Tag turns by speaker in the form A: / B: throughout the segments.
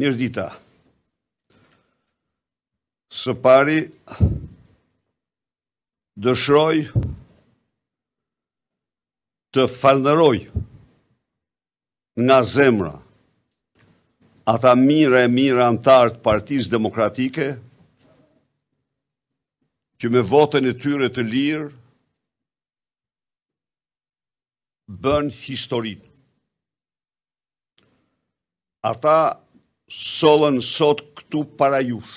A: Mirë dita. Së pari, dëshroj të falneroj nga zemra ata mire e mire antartë partisë demokratike, që me votën e tyre të lirë, bën historinë. Ata solën sot këtu para jush.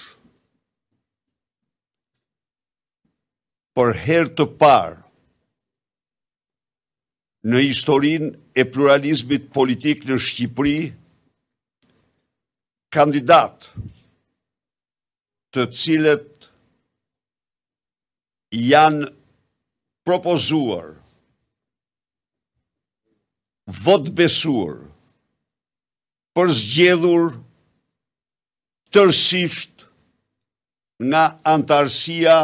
A: Për herë të parë, në historin e pluralizmit politik në Shqipëri, kandidat të cilët janë propozuar vot besuar për zgjedhur tërsisht nga antarësia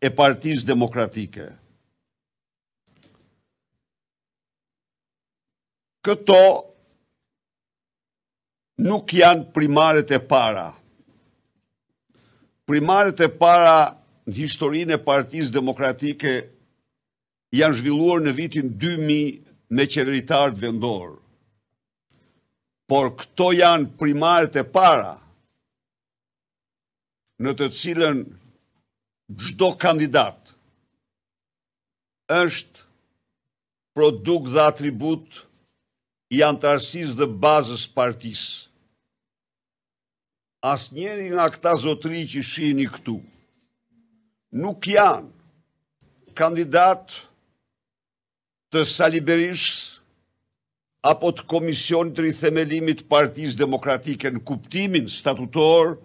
A: e partiz demokratike. Këto nuk janë primaret e para. Primaret e para në historinë e partiz demokratike janë zhvilluar në vitin 2000 me qeveritarët vendorë. Por këto janë primaret e para, në të cilën gjdo kandidat është produkt dhe atribut i antarësis dhe bazës partis. As njeri nga këta zotri që shini këtu, nuk janë kandidat të saliberish apo të komisionit rithemelimit partis demokratike në kuptimin statutorë,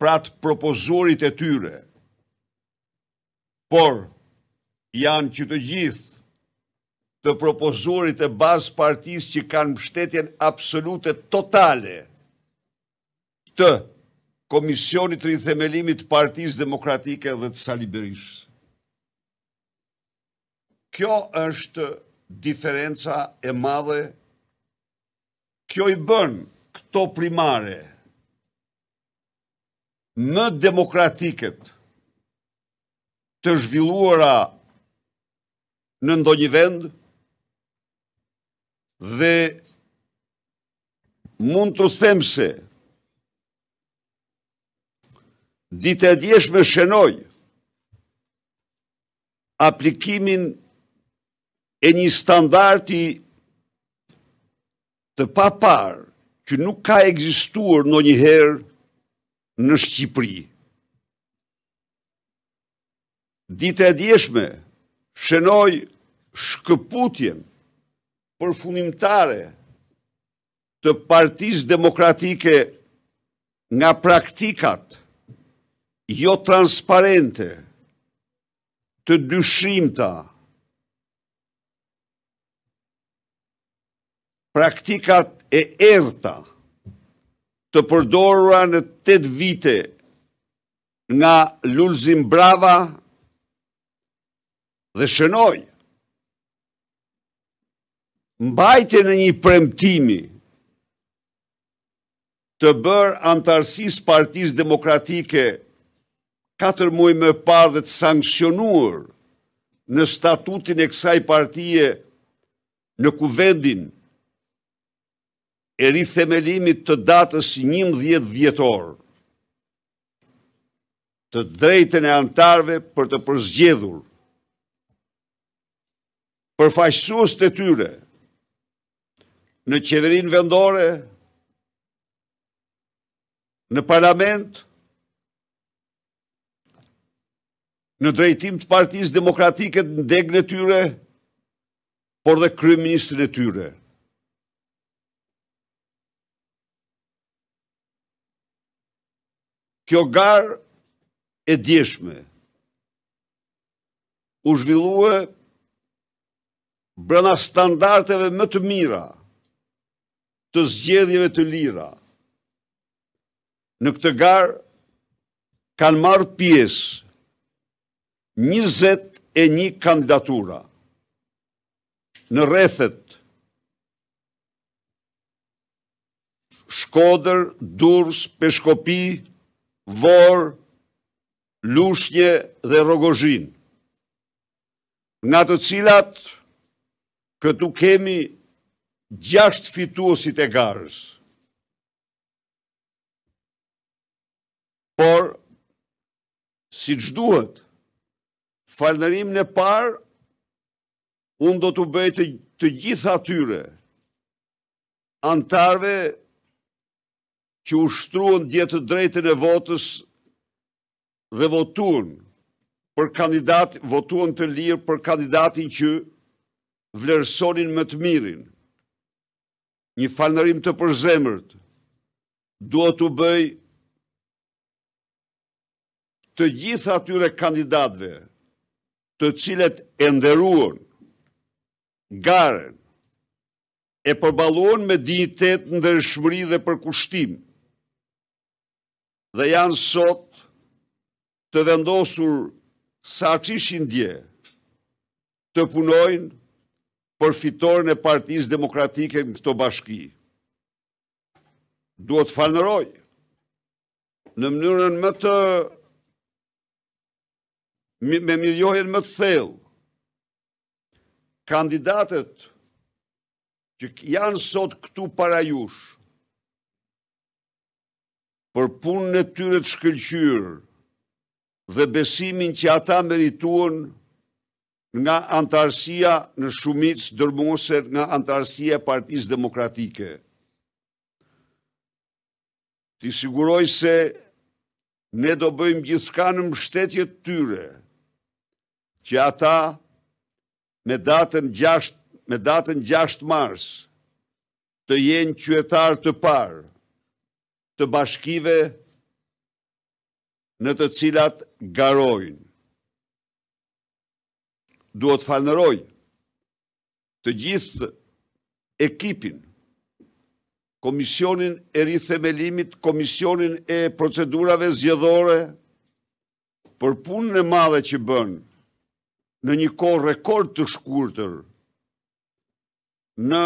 A: pratë propozorit e tyre, por janë që të gjithë të propozorit e bazë partisë që kanë mështetjen absolute totale të Komisionit Rithemelimit Partisë Demokratike dhe të Saliberishë. Kjo është diferenca e madhe, kjo i bën këto primare, në demokratiket të zhvilluara në ndonjë vend dhe mund të them se ditë e djesh me shenoj aplikimin e një standarti të papar që nuk ka egzistuar në një herë në Shqipëri. Dite e djeshme, shenoj shkëputjen për funimtare të partiz demokratike nga praktikat jo transparente të dyshimta praktikat e erta të përdorura në 8 vite nga lulzim brava dhe shënoj mbajtje në një premtimi të bërë antarësis partiz demokratike 4 muaj më parë dhe të sankcionuar në statutin e kësaj partije në kuvendin e rithemelimit të datës 11 dhjetor, të drejten e antarve për të përzgjedhur, përfajsus të tyre në qeverin vendore, në parlament, në drejtim të partiz demokratiket në degën e tyre, por dhe kryeministrin e tyre. kjo gar e djeshme u zhvillua brenda standardeve më të mira të zgjedhjeve të lira në këtë gar kanë marrë pjesë 21 kandidatura në rrethet Shkodër, Durrës, Peshkopi, vor, lushnje dhe rogozhin. Nga të cilat këtu kemi gjasht fituosit e garës. Por, si që duhet, falënërim në parë, unë do të bëjtë të gjitha atyre antarve që ushtruan djetë drejtën e votës dhe votuan për kandidat, votuan të lirë për kandidatin që vlerësonin më të mirin. Një falënërim të përzemërt, duhet të bëj të gjitha atyre kandidatve të cilet e nderuan, garen, e përbaluon me dignitet në dhe shmëri dhe përkushtimë, dhe janë sot të vendosur sa qishin dje të punojnë për fitorën e partijës demokratike në këto bashki. Duhet falëneroj në mënyrën më të me miljohen më të thellë kandidatet që janë sot këtu para jushë për punën e tyre të shkëllqyrë dhe besimin që ata merituen nga antarësia në shumicë dërmoset nga antarësia partiz demokratike. Ti siguroj se ne do bëjmë gjithka në të tyre, që ata me datën 6, me datën 6 mars të jenë qytetar të parë të bashkive në të cilat garojnë. Duhet falëroj të gjithë ekipin, komisionin e rithemelimit, komisionin e procedurave zgjedhore për punën e madhe që bën në një kohë rekord të shkurtër në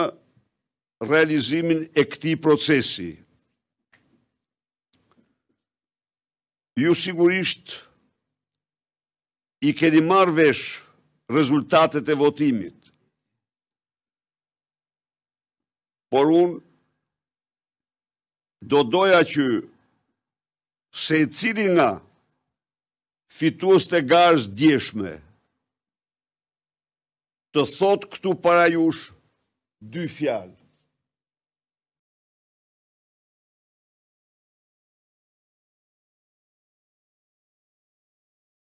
A: realizimin e këtij procesi. ju sigurisht i keni marrë vesh rezultatet e votimit. Por unë do doja që se cili nga fituës të garës djeshme të thotë këtu para jush dy fjallë.